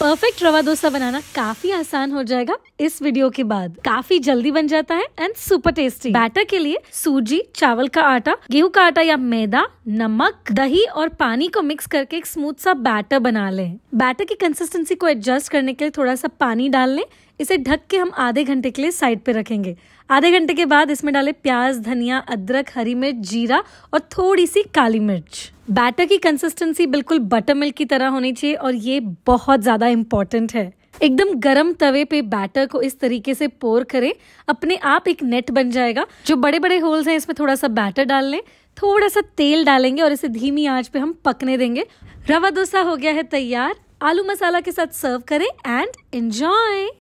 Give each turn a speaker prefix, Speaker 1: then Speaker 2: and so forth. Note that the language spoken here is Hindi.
Speaker 1: परफेक्ट रवा डोसा बनाना काफी आसान हो जाएगा इस वीडियो के बाद काफी जल्दी बन जाता है एंड सुपर टेस्टी बैटर के लिए सूजी चावल का आटा गेहूं का आटा या मैदा नमक दही और पानी को मिक्स करके एक स्मूथ सा बैटर बना लें बैटर की कंसिस्टेंसी को एडजस्ट करने के लिए थोड़ा सा पानी डाल लें इसे ढक के हम आधे घंटे के लिए साइड पे रखेंगे आधे घंटे के बाद इसमें डालें प्याज धनिया अदरक हरी मिर्च जीरा और थोड़ी सी काली मिर्च बैटर की कंसिस्टेंसी बिल्कुल बटर मिल्क की तरह होनी चाहिए और ये बहुत ज़्यादा इम्पॉर्टेंट है एकदम गरम तवे पे बैटर को इस तरीके से पोर करें अपने आप एक नेट बन जाएगा जो बड़े बड़े होल्स हैं इसमें थोड़ा सा बैटर डाल लें थोड़ा सा तेल डालेंगे और इसे धीमी आंच पे हम पकने देंगे रवा डोसा हो गया है तैयार आलू मसाला के साथ सर्व करें एंड एंजॉय